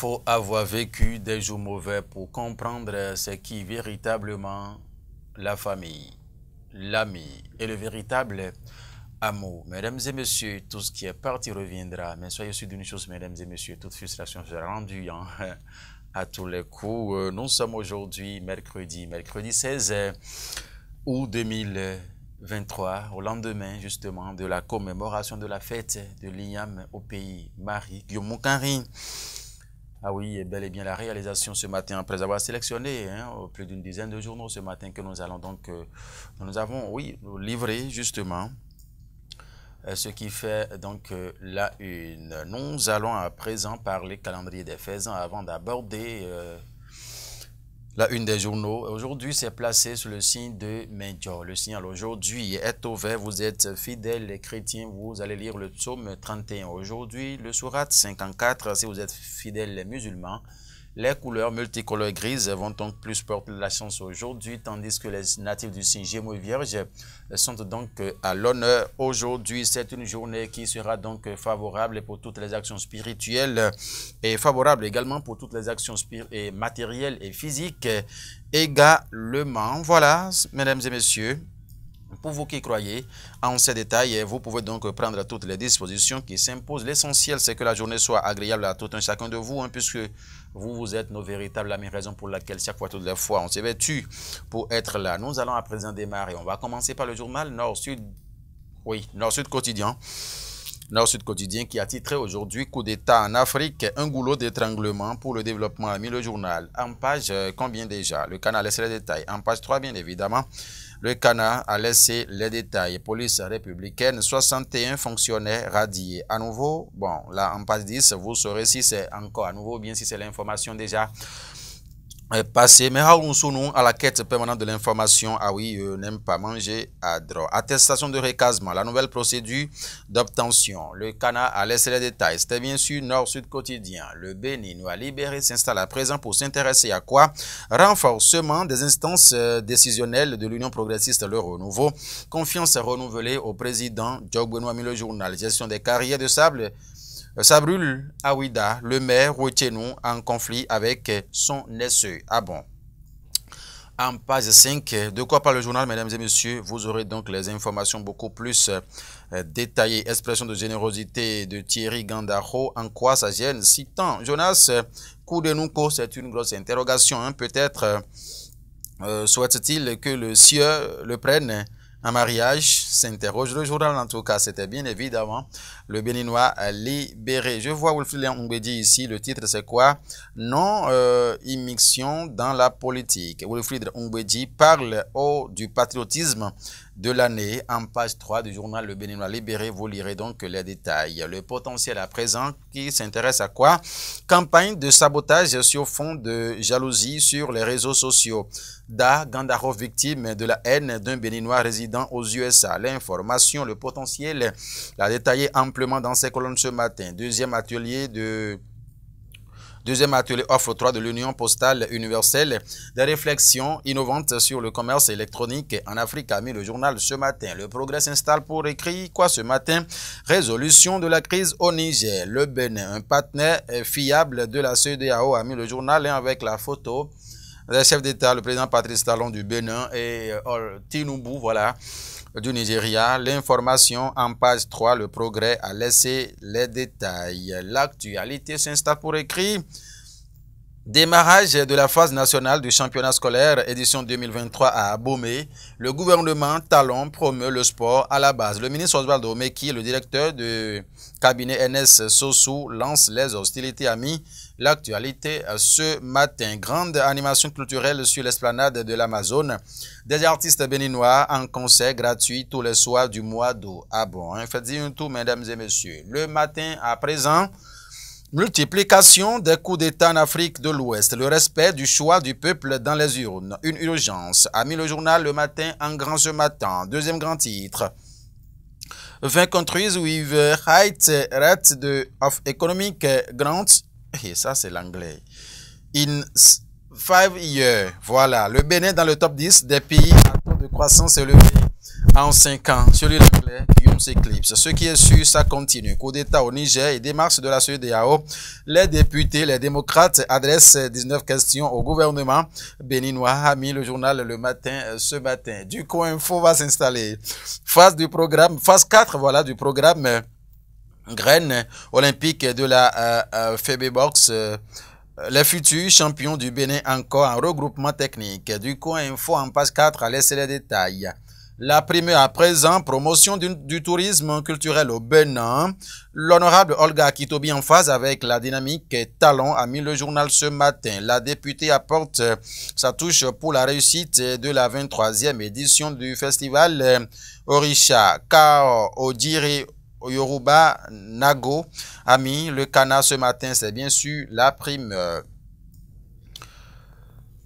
faut avoir vécu des jours mauvais pour comprendre ce qui véritablement la famille, l'ami et le véritable amour. Mesdames et messieurs, tout ce qui est parti reviendra. Mais soyez sûrs d'une chose, mesdames et messieurs, toute frustration sera rendue hein, à tous les coups. Euh, nous sommes aujourd'hui mercredi, mercredi 16 août 2023, au lendemain justement de la commémoration de la fête de l'IAM au pays Marie Guillaume ah oui, et bel et bien la réalisation ce matin, après avoir sélectionné hein, plus d'une dizaine de journaux ce matin que nous allons donc, euh, nous avons, oui, livré justement euh, ce qui fait donc là euh, la une. Nous allons à présent parler calendrier des faisans avant d'aborder la une des journaux, aujourd'hui, c'est placé sous le signe de Major. Le signal aujourd'hui est ouvert. Vous êtes fidèles chrétiens, vous allez lire le psaume 31. Aujourd'hui, le surat 54, si vous êtes fidèles musulmans, les couleurs multicolores grises vont donc plus porter la chance aujourd'hui, tandis que les natifs du signe Gémeaux Vierge sont donc à l'honneur aujourd'hui. C'est une journée qui sera donc favorable pour toutes les actions spirituelles et favorable également pour toutes les actions et matérielles et physiques également. Voilà, mesdames et messieurs. Pour vous qui croyez en ces détails, vous pouvez donc prendre toutes les dispositions qui s'imposent. L'essentiel, c'est que la journée soit agréable à tout un chacun de vous, hein, puisque vous, vous êtes nos véritables amis, raison pour laquelle chaque fois, toutes les fois, on s'est vêtu pour être là. Nous allons à présent démarrer. On va commencer par le journal Nord-Sud, oui, Nord-Sud quotidien. Nord-Sud Quotidien qui a titré aujourd'hui Coup d'État en Afrique, un goulot d'étranglement pour le développement a mis le journal. En page euh, combien déjà Le canal laissé les détails. En page 3, bien évidemment. Le Canal a laissé les détails. Police républicaine, 61 fonctionnaires radiés. À nouveau, bon, là en page 10, vous saurez si c'est encore à nouveau, ou bien si c'est l'information déjà passé, mais nous Sounou à la quête permanente de l'information, ah oui, euh, n'aime pas manger à drogue. Attestation de recasement, la nouvelle procédure d'obtention. Le Canada a laissé les détails. C'était bien sûr Nord-Sud quotidien. Le Bénin nous a libéré, s'installe à présent pour s'intéresser à quoi Renforcement des instances euh, décisionnelles de l'Union progressiste, le renouveau. Confiance renouvelée au président Benoît le journal. Gestion des carrières de sable Sabrul euh, Awida, le maire retient-nous en conflit avec son SE. Ah bon en page 5. De quoi parle le journal, mesdames et messieurs Vous aurez donc les informations beaucoup plus euh, détaillées. Expression de générosité de Thierry Gandaro, en quoi ça gêne Citant Jonas Koudenouko, c'est une grosse interrogation. Hein. Peut-être euh, souhaite-t-il que le sieur le prenne en mariage s'interroge. Le journal, en tout cas, c'était bien évidemment le Béninois libéré. Je vois Wilfried Ongbedi ici. Le titre, c'est quoi Non-immixion euh, dans la politique. Wilfried Ongbedi parle au, du patriotisme de l'année en page 3 du journal Le Béninois Libéré. Vous lirez donc les détails. Le potentiel à présent qui s'intéresse à quoi Campagne de sabotage sur fond de jalousie sur les réseaux sociaux. Da Gandaro, victime de la haine d'un Béninois résident aux USA l'information, le potentiel, l'a détaillé amplement dans ses colonnes ce matin. Deuxième atelier de Deuxième atelier offre 3 de l'Union postale universelle des réflexions innovantes sur le commerce électronique en Afrique a mis le journal ce matin. Le progrès s'installe pour écrire quoi ce matin Résolution de la crise au Niger. Le Bénin, un partenaire fiable de la CEDEAO a mis le journal avec la photo des chef d'État, le président Patrice Talon du Bénin et euh, Tinubu, voilà du Nigeria. L'information en page 3, le progrès a laissé les détails. L'actualité s'installe pour écrit. Démarrage de la phase nationale du championnat scolaire édition 2023 à Abomey, le gouvernement Talon promeut le sport à la base. Le ministre Osvaldo Meki, le directeur du cabinet NS Sosu, lance les hostilités amis. L'actualité ce matin, grande animation culturelle sur l'esplanade de l'Amazone. Des artistes béninois en concert gratuit tous les soirs du mois d'août. Ah bon, faites-y un tour, mesdames et messieurs. Le matin à présent, Multiplication des coups d'État en Afrique de l'Ouest, le respect du choix du peuple dans les urnes, une urgence, a mis le journal le matin en grand ce matin, deuxième grand titre. 20 countries with high rates of economic grants, et ça c'est l'anglais, in five years, voilà, le Bénin dans le top 10 des pays à taux de croissance élevé en 5 ans, sur l'anglais Guillaume s'éclipse. Ce qui est sûr, ça continue. Coup d'État au Niger et démarche de la CEDEAO. Les députés, les démocrates adressent 19 questions au gouvernement béninois, a mis le journal le matin euh, ce matin. Du coin info va s'installer. Phase du programme, phase 4, voilà, du programme euh, Graines olympique de la euh, euh Box. les futurs champions du Bénin encore en regroupement technique. Du coin info en page 4, laissez les détails. La prime à présent, promotion du, tourisme culturel au Bénin. L'honorable Olga Kitobi, en phase avec la dynamique talent, a mis le journal ce matin. La députée apporte sa touche pour la réussite de la 23e édition du festival Orisha Kao Odiri Yoruba Nago a mis le canard ce matin. C'est bien sûr la prime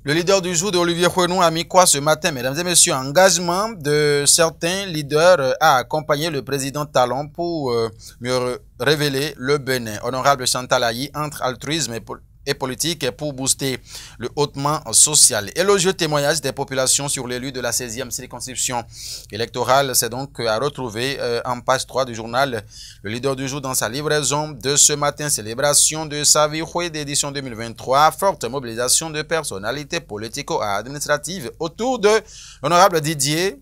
le leader du jour d'Olivier Renaud a mis quoi ce matin, mesdames et messieurs Engagement de certains leaders euh, à accompagner le président Talon pour euh, mieux révéler le Bénin. Honorable Chantal entre altruisme et et politique pour booster le hautement social. Et le jeu témoignage des populations sur l'élu de la 16e circonscription électorale, c'est donc à retrouver euh, en page 3 du journal Le leader du jour dans sa livraison de ce matin, célébration de sa Savihoué d'édition 2023, forte mobilisation de personnalités politico-administratives autour de l'honorable Didier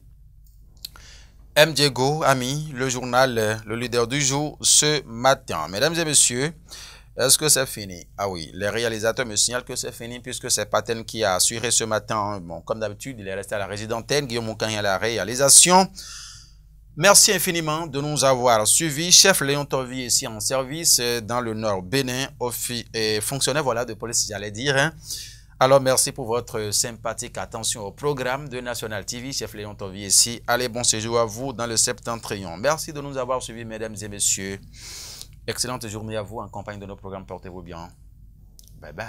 M. Diego, ami, le journal Le leader du jour ce matin. Mesdames et messieurs, est-ce que c'est fini Ah oui, les réalisateurs me signalent que c'est fini puisque c'est Paten qui a assuré ce matin. Hein. Bon, comme d'habitude, il est resté à la résidentaine, Guillaume Moncagne à la réalisation. Merci infiniment de nous avoir suivis. Chef Léon Tovie ici en service euh, dans le Nord Bénin, et fonctionnaire voilà, de police, j'allais dire. Hein. Alors merci pour votre sympathique attention au programme de National TV. Chef Léon Tovie ici. Allez, bon séjour à vous dans le septentrion. Merci de nous avoir suivis, mesdames et messieurs. Excellente journée à vous en campagne de nos programmes. Portez-vous bien. Bye bye.